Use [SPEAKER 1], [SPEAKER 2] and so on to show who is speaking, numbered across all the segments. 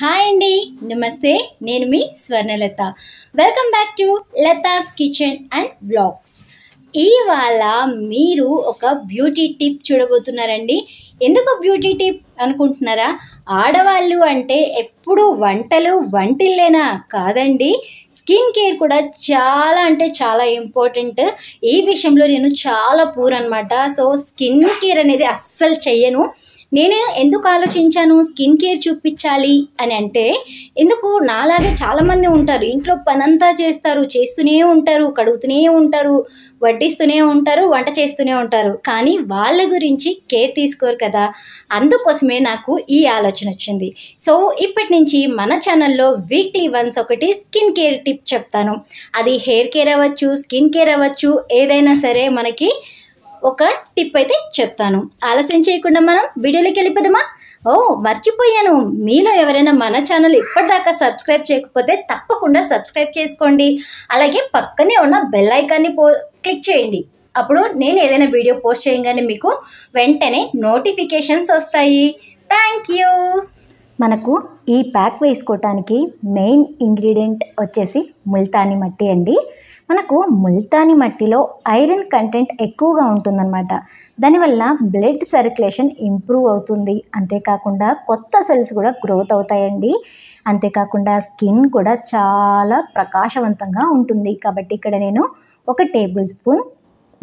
[SPEAKER 1] hi అండి నమస్తే నేను మీ Swarnalatha welcome back to Latha's kitchen and blogs ఇవాళ మీరు ఒక బ్యూటీ టిప్ చూడబోతున్నారండి ఎందుకు బ్యూటీ టిప్ అనుకుంటున్నారా ఆడవాళ్ళు అంటే ఎప్పుడు వంటలు వంటిల్లేనా కాదండి స్కిన్ కేర్ కూడా చాలా అంటే చాలా ఇంపార్టెంట్ ఈ విషయంలో నేను చాలా పూర్ అనమాట సో స్కిన్ కేర్ అనేది అస్సలు చెయ్యను నేను ఎందుకు ఆలోచించాను స్కిన్ కేర్ చూపించాలి అని అంటే ఎందుకు నాలాగే చాలామంది ఉంటారు ఇంట్లో పనంతా చేస్తారు చేస్తూనే ఉంటారు కడుగుతూనే ఉంటారు వడ్డిస్తూనే ఉంటారు వంట చేస్తూనే ఉంటారు కానీ వాళ్ళ గురించి కేర్ తీసుకోరు కదా అందుకోసమే నాకు ఈ ఆలోచన వచ్చింది సో ఇప్పటి నుంచి మన ఛానల్లో వీక్లీ వన్స్ ఒకటి స్కిన్ కేర్ టిప్ చెప్తాను అది హెయిర్ కేర్ అవ్వచ్చు స్కిన్ కేర్ అవ్వచ్చు ఏదైనా సరే మనకి ఒక టిప్ అయితే చెప్తాను ఆలస్యం చేయకుండా మనం వీడియోలోకి వెళ్ళిపోదామా ఓ మర్చిపోయాను మీలో ఎవరైనా మన ఛానల్ ఇప్పటిదాకా సబ్స్క్రైబ్ చేయకపోతే తప్పకుండా సబ్స్క్రైబ్ చేసుకోండి అలాగే పక్కనే ఉన్న బెల్ ఐకాన్ని పో క్లిక్ చేయండి అప్పుడు నేను ఏదైనా వీడియో పోస్ట్ చేయగానే మీకు వెంటనే నోటిఫికేషన్స్ వస్తాయి థ్యాంక్ యూ మనకు ఈ ప్యాక్ వేసుకోవటానికి మెయిన్ ఇంగ్రీడియంట్ వచ్చేసి ముల్తాని మట్టి అండి మనకు ముల్తాని మట్టిలో ఐరన్ కంటెంట్ ఎక్కువగా ఉంటుందన్నమాట దానివల్ల బ్లడ్ సర్క్యులేషన్ ఇంప్రూవ్ అవుతుంది అంతేకాకుండా కొత్త సెల్స్ కూడా గ్రోత్ అవుతాయండి అంతేకాకుండా స్కిన్ కూడా చాలా ప్రకాశవంతంగా ఉంటుంది కాబట్టి ఇక్కడ నేను ఒక టేబుల్ స్పూన్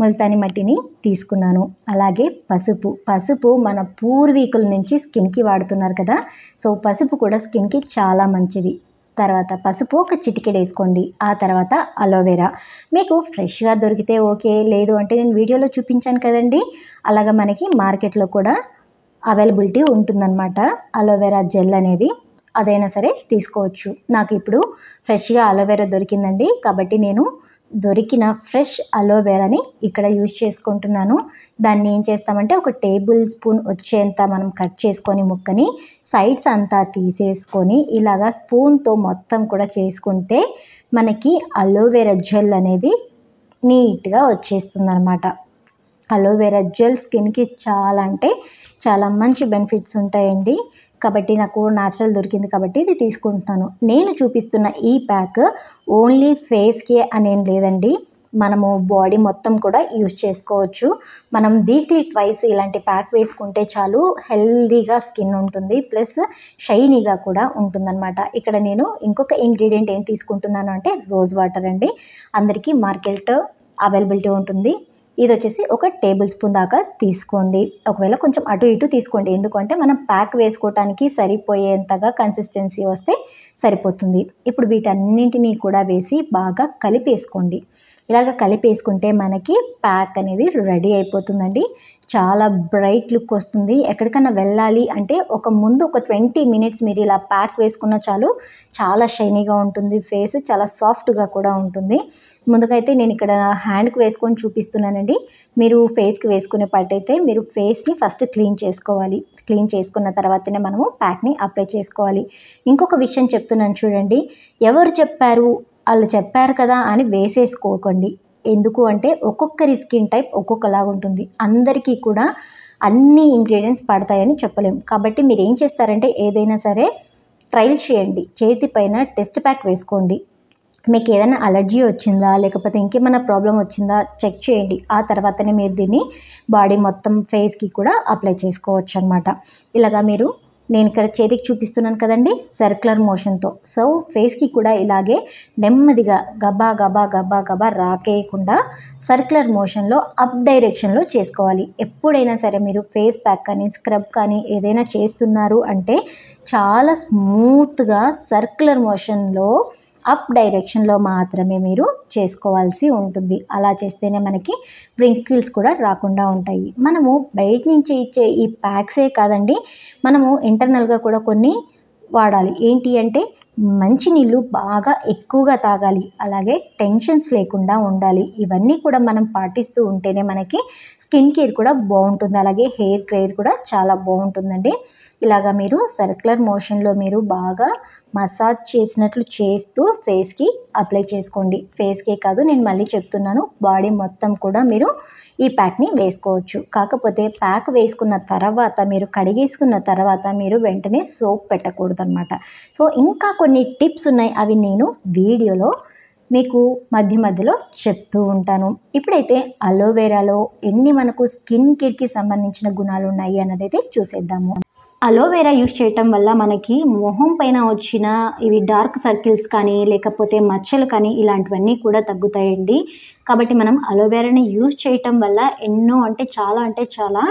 [SPEAKER 1] ముల్తాని మట్టిని తీసుకున్నాను అలాగే పసుపు పసుపు మన పూర్వీకుల నుంచి స్కిన్కి వాడుతున్నారు కదా సో పసుపు కూడా స్కిన్కి చాలా మంచిది తర్వాత పసుపు ఒక చిటికెడు వేసుకోండి ఆ తర్వాత అలోవెరా మీకు ఫ్రెష్గా దొరికితే ఓకే లేదు అంటే నేను వీడియోలో చూపించాను కదండి అలాగ మనకి మార్కెట్లో కూడా అవైలబిలిటీ ఉంటుందన్నమాట అలోవెరా జెల్ అనేది అదైనా సరే తీసుకోవచ్చు నాకు ఇప్పుడు ఫ్రెష్గా అలోవెరా దొరికిందండి కాబట్టి నేను దొరికిన ఫ్రెష్ అలోవెరాని ఇక్కడ యూజ్ చేసుకుంటున్నాను దాన్ని ఏం చేస్తామంటే ఒక టేబుల్ స్పూన్ వచ్చేంత మనం కట్ చేసుకొని ముక్కని సైడ్స్ అంతా తీసేసుకొని ఇలాగా స్పూన్తో మొత్తం కూడా చేసుకుంటే మనకి అలోవెరా జెల్ అనేది నీట్గా వచ్చేస్తుంది అనమాట అలోవెరా జెల్ స్కిన్కి చాలా అంటే చాలా మంచి బెనిఫిట్స్ ఉంటాయండి కాబట్టి నాకు న్యాచురల్ దొరికింది కాబట్టి ఇది తీసుకుంటున్నాను నేను చూపిస్తున్న ఈ ప్యాక్ ఓన్లీ ఫేస్కే అనేం లేదండి మనము బాడీ మొత్తం కూడా యూజ్ చేసుకోవచ్చు మనం వీక్లీ ట్వైస్ ఇలాంటి ప్యాక్ వేసుకుంటే చాలు హెల్దీగా స్కిన్ ఉంటుంది ప్లస్ షైనీగా కూడా ఉంటుందన్నమాట ఇక్కడ నేను ఇంకొక ఇంగ్రీడియంట్ ఏం తీసుకుంటున్నాను అంటే రోజ్ వాటర్ అండి అందరికీ మార్కెట్ అవైలబిలిటీ ఉంటుంది ఇది వచ్చేసి ఒక టేబుల్ స్పూన్ దాకా తీసుకోండి ఒకవేళ కొంచెం అటు ఇటు తీసుకోండి ఎందుకంటే మనం ప్యాక్ వేసుకోవటానికి సరిపోయేంతగా కన్సిస్టెన్సీ వస్తే సరిపోతుంది ఇప్పుడు వీటన్నింటినీ కూడా వేసి బాగా కలిపేసుకోండి ఇలాగ కలిపేసుకుంటే మనకి ప్యాక్ అనేది రెడీ అయిపోతుందండి చాలా బ్రైట్ లుక్ వస్తుంది ఎక్కడికైనా వెళ్ళాలి అంటే ఒక ముందు ఒక ట్వంటీ మినిట్స్ మీరు ఇలా ప్యాక్ వేసుకున్న చాలు చాలా షైనీగా ఉంటుంది ఫేస్ చాలా సాఫ్ట్గా కూడా ఉంటుంది ముందుకైతే నేను ఇక్కడ హ్యాండ్కి వేసుకొని చూపిస్తున్నానండి మీరు ఫేస్కి వేసుకునే పట్టయితే మీరు ఫేస్ని ఫస్ట్ క్లీన్ చేసుకోవాలి క్లీన్ చేసుకున్న తర్వాతనే మనము ప్యాక్ని అప్లై చేసుకోవాలి ఇంకొక విషయం చెప్తున్నాను చూడండి ఎవరు చెప్పారు వాళ్ళు చెప్పారు కదా అని వేసేసుకోకండి ఎందుకు అంటే ఒక్కొక్కరి స్కిన్ టైప్ ఒక్కొక్కలాగా ఉంటుంది అందరికీ కూడా అన్ని ఇంగ్రీడియంట్స్ పడతాయని చెప్పలేము కాబట్టి మీరు ఏం చేస్తారంటే ఏదైనా సరే ట్రయల్ చేయండి చేతి పైన టెస్ట్ ప్యాక్ వేసుకోండి మీకు ఏదైనా అలర్జీ వచ్చిందా లేకపోతే ఇంకేమైనా ప్రాబ్లం వచ్చిందా చెక్ చేయండి ఆ తర్వాతనే మీరు దీన్ని బాడీ మొత్తం ఫేస్కి కూడా అప్లై చేసుకోవచ్చు అనమాట ఇలాగా మీరు నేను ఇక్కడ చేతికి చూపిస్తున్నాను కదండి సర్క్యులర్ మోషన్తో సో ఫేస్కి కూడా ఇలాగే నెమ్మదిగా గబా గబా గబా గబా రాకేయకుండా సర్క్యులర్ మోషన్లో అప్ డైరెక్షన్లో చేసుకోవాలి ఎప్పుడైనా సరే మీరు ఫేస్ ప్యాక్ కానీ స్క్రబ్ కానీ ఏదైనా చేస్తున్నారు అంటే చాలా స్మూత్గా సర్క్యులర్ మోషన్లో అప్ డైరెక్షన్లో మాత్రమే మీరు చేసుకోవాల్సి ఉంటుంది అలా చేస్తేనే మనకి ప్రింకిల్స్ కూడా రాకుండా ఉంటాయి మనము బయట నుంచి ఇచ్చే ఈ ప్యాక్సే కాదండి మనము ఇంటర్నల్గా కూడా కొన్ని వాడాలి ఏంటి అంటే మంచి నీళ్ళు బాగా ఎక్కువగా తాగాలి అలాగే టెన్షన్స్ లేకుండా ఉండాలి ఇవన్నీ కూడా మనం పాటిస్తూ ఉంటేనే మనకి స్కిన్ కేర్ కూడా బాగుంటుంది అలాగే హెయిర్ కేర్ కూడా చాలా బాగుంటుందండి ఇలాగ మీరు సర్క్యులర్ మోషన్లో మీరు బాగా మసాజ్ చేసినట్లు చేస్తూ ఫేస్కి అప్లై చేసుకోండి ఫేస్కే కాదు నేను మళ్ళీ చెప్తున్నాను బాడీ మొత్తం కూడా మీరు ఈ ప్యాక్ని వేసుకోవచ్చు కాకపోతే ప్యాక్ వేసుకున్న తర్వాత మీరు కడిగేసుకున్న తర్వాత మీరు వెంటనే సోప్ పెట్టకూడదు అనమాట సో ఇంకా కొన్ని టిప్స్ ఉన్నాయి అవి నేను వీడియోలో మీకు మధ్య మధ్యలో చెప్తూ ఉంటాను ఇప్పుడైతే అలోవెరాలో ఎన్ని మనకు స్కిన్ కేర్కి సంబంధించిన గుణాలు ఉన్నాయి అన్నదైతే చూసేద్దాము అలోవెరా యూస్ చేయటం వల్ల మనకి మొహం పైన వచ్చిన ఇవి డార్క్ సర్కిల్స్ కానీ లేకపోతే మచ్చలు కానీ ఇలాంటివన్నీ కూడా తగ్గుతాయండి కాబట్టి మనం అలోవెరాని యూజ్ చేయటం వల్ల ఎన్నో అంటే చాలా అంటే చాలా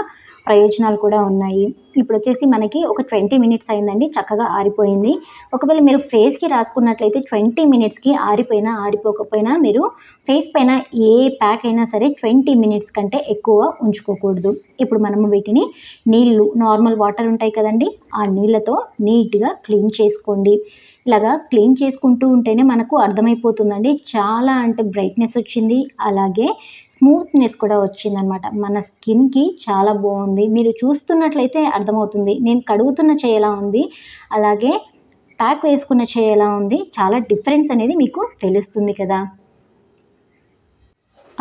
[SPEAKER 1] ప్రయోజనాలు కూడా ఉన్నాయి ఇప్పుడు వచ్చేసి మనకి ఒక ట్వంటీ మినిట్స్ అయిందండి చక్కగా ఆరిపోయింది ఒకవేళ మీరు ఫేస్కి రాసుకున్నట్లయితే ట్వంటీ మినిట్స్కి ఆరిపోయినా ఆరిపోకపోయినా మీరు ఫేస్ పైన ఏ ప్యాక్ అయినా సరే ట్వంటీ మినిట్స్ కంటే ఎక్కువ ఉంచుకోకూడదు ఇప్పుడు మనము వీటిని నీళ్ళు నార్మల్ వాటర్ ఉంటాయి కదండి ఆ నీళ్ళతో నీట్గా క్లీన్ చేసుకోండి ఇలాగా క్లీన్ చేసుకుంటూ ఉంటేనే మనకు అర్థమైపోతుందండి చాలా అంటే బ్రైట్నెస్ వచ్చింది అలాగే స్మూత్నెస్ కూడా వచ్చిందనమాట మన స్కిన్కి చాలా బాగుంది మీరు చూస్తున్నట్లయితే అర్థమవుతుంది నేను కడుగుతున్న చేయలా ఉంది అలాగే ప్యాక్ వేసుకున్న చేయలా ఉంది చాలా డిఫరెన్స్ అనేది మీకు తెలుస్తుంది కదా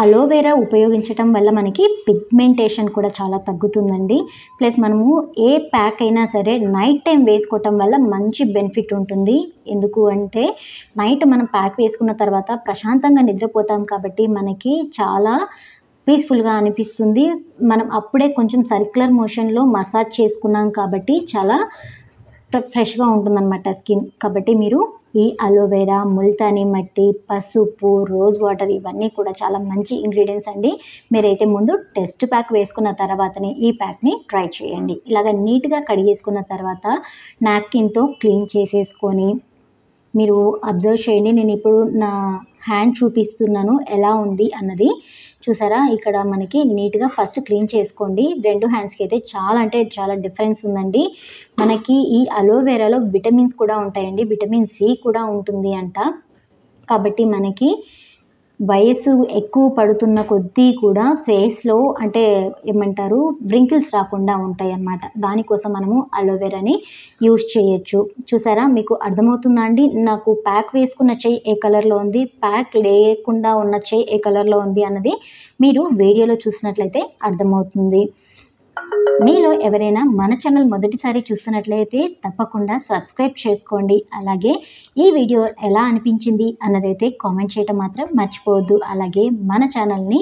[SPEAKER 1] అలోవెరా ఉపయోగించటం వల్ల మనకి పిగ్మెంటేషన్ కూడా చాలా తగ్గుతుందండి ప్లస్ మనము ఏ ప్యాక్ అయినా సరే నైట్ టైం వేసుకోవటం వల్ల మంచి బెనిఫిట్ ఉంటుంది ఎందుకు అంటే నైట్ మనం ప్యాక్ వేసుకున్న తర్వాత ప్రశాంతంగా నిద్రపోతాం కాబట్టి మనకి చాలా పీస్ఫుల్గా అనిపిస్తుంది మనం అప్పుడే కొంచెం సర్క్యులర్ మోషన్లో మసాజ్ చేసుకున్నాం కాబట్టి చాలా ఫ్రెష్గా ఉంటుందన్నమాట స్కిన్ కాబట్టి మీరు ఈ అలోవెరా ముల్తాని మట్టి పసుపు రోజ్ వాటర్ ఇవన్నీ కూడా చాలా మంచి ఇంగ్రీడియంట్స్ అండి మీరైతే ముందు టెస్ట్ ప్యాక్ వేసుకున్న తర్వాతనే ఈ ప్యాక్ని ట్రై చేయండి ఇలాగ నీట్గా కడిగేసుకున్న తర్వాత నాప్కిన్తో క్లీన్ చేసేసుకొని మీరు అబ్జర్వ్ చేయండి నేను ఇప్పుడు నా హ్యాండ్ చూపిస్తున్నాను ఎలా ఉంది అన్నది చూసారా ఇక్కడ మనకి నీట్గా ఫస్ట్ క్లీన్ చేసుకోండి రెండు హ్యాండ్స్కి అయితే చాలా అంటే చాలా డిఫరెన్స్ ఉందండి మనకి ఈ అలోవెరాలో విటమిన్స్ కూడా ఉంటాయండి విటమిన్ సి కూడా ఉంటుంది అంట కాబట్టి మనకి వయసు ఎక్కువ పడుతున్న కొద్దీ కూడా ఫేస్లో అంటే ఏమంటారు వ్రింకిల్స్ రాకుండా ఉంటాయి అన్నమాట దానికోసం మనము అలోవెరాని యూజ్ చేయొచ్చు చూసారా మీకు అర్థమవుతుందా అండి నాకు ప్యాక్ వేసుకున్న చెయ్యి ఏ కలర్లో ఉంది ప్యాక్ లేకుండా ఉన్న చెయ్యి ఏ కలర్లో ఉంది అన్నది మీరు వీడియోలో చూసినట్లయితే అర్థమవుతుంది మీలో ఎవరైనా మన ఛానల్ మొదటిసారి చూస్తున్నట్లయితే తప్పకుండా సబ్స్క్రైబ్ చేసుకోండి అలాగే ఈ వీడియో ఎలా అనిపించింది అన్నదైతే కామెంట్ చేయటం మాత్రం మర్చిపోవద్దు అలాగే మన ఛానల్ని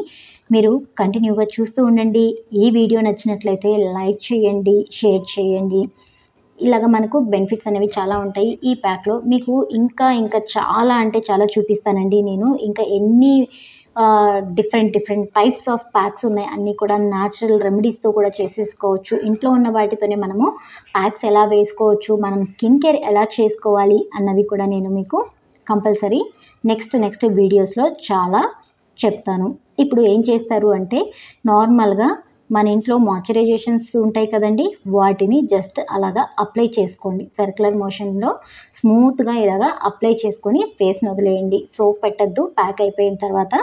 [SPEAKER 1] మీరు కంటిన్యూగా చూస్తూ ఉండండి ఈ వీడియో నచ్చినట్లయితే లైక్ చేయండి షేర్ చేయండి ఇలాగ మనకు బెనిఫిట్స్ అనేవి చాలా ఉంటాయి ఈ ప్యాక్లో మీకు ఇంకా ఇంకా చాలా అంటే చాలా చూపిస్తానండి నేను ఇంకా ఎన్ని different different types of packs ఉన్నాయి అన్నీ కూడా న్యాచురల్ రెమెడీస్తో కూడా చేసేసుకోవచ్చు ఇంట్లో ఉన్న వాటితోనే మనము ప్యాక్స్ ఎలా వేసుకోవచ్చు మనం స్కిన్ కేర్ ఎలా చేసుకోవాలి అన్నవి కూడా నేను మీకు కంపల్సరీ నెక్స్ట్ నెక్స్ట్ వీడియోస్లో చాలా చెప్తాను ఇప్పుడు ఏం చేస్తారు అంటే నార్మల్గా మన ఇంట్లో మాయిశ్చరైజేషన్స్ ఉంటాయి కదండి వాటిని జస్ట్ అలాగా అప్లై చేసుకోండి సర్క్యులర్ మోషన్లో స్మూత్గా ఇలాగా అప్లై చేసుకొని ఫేస్ని వదిలేయండి సోప్ పెట్టద్దు ప్యాక్ అయిపోయిన తర్వాత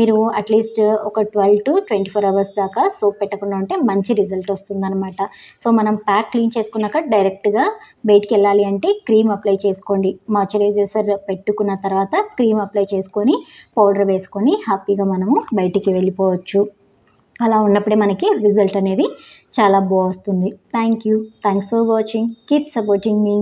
[SPEAKER 1] మీరు అట్లీస్ట్ ఒక twelve to twenty four hours దాకా సోప్ పెట్టకుండా ఉంటే మంచి రిజల్ట్ వస్తుందన్నమాట సో మనం ప్యాక్ క్లీన్ చేసుకున్నాక డైరెక్ట్గా బయటికి వెళ్ళాలి అంటే క్రీమ్ అప్లై చేసుకోండి మాయిశ్చరైజర్ పెట్టుకున్న తర్వాత క్రీమ్ అప్లై చేసుకొని పౌడర్ వేసుకొని హ్యాపీగా మనము బయటికి వెళ్ళిపోవచ్చు అలా ఉన్నప్పుడే మనకి రిజల్ట్ అనేది చాలా బాగా వస్తుంది thank you thanks for watching keep supporting me